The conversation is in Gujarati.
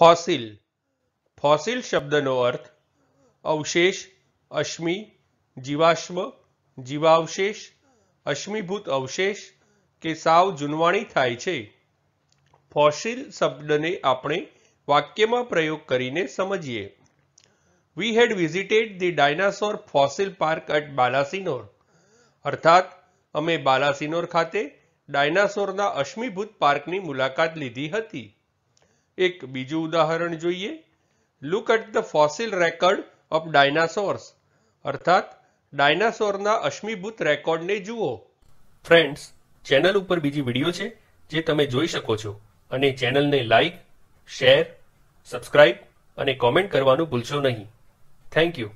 ફોસિલ ફોસિલ શબ્દનો અર્થ અવશેષ અશ્મિ જીવાશ્મ જીવાવશેષ અશ્મિભૂત અવશેષ કે સાવ જૂનવાણી થાય છે ફોસિલ શબ્દને આપણે વાક્યમાં પ્રયોગ કરીને સમજીએ we had visited the dinosaur fossil park at Balasinor અર્થાત અમે બાલાસિનોર ખાતે ડાયનાસોરના અશ્મિભૂત પાર્કની મુલાકાત લીધી હતી એક બીજું ઉદાહરણ જોઈએ look at the fossil record of dinosaurs અર્થાત ડાયનાસોરના અશ્મિભૂત રેકોર્ડને જુઓ ફ્રેન્ડ્સ ચેનલ ઉપર બીજી વિડીયો છે જે તમે જોઈ શકો છો અને ચેનલને લાઈક શેર સબસ્ક્રાઇબ અને કોમેન્ટ કરવાનું ભૂલશો નહીં થેન્ક યુ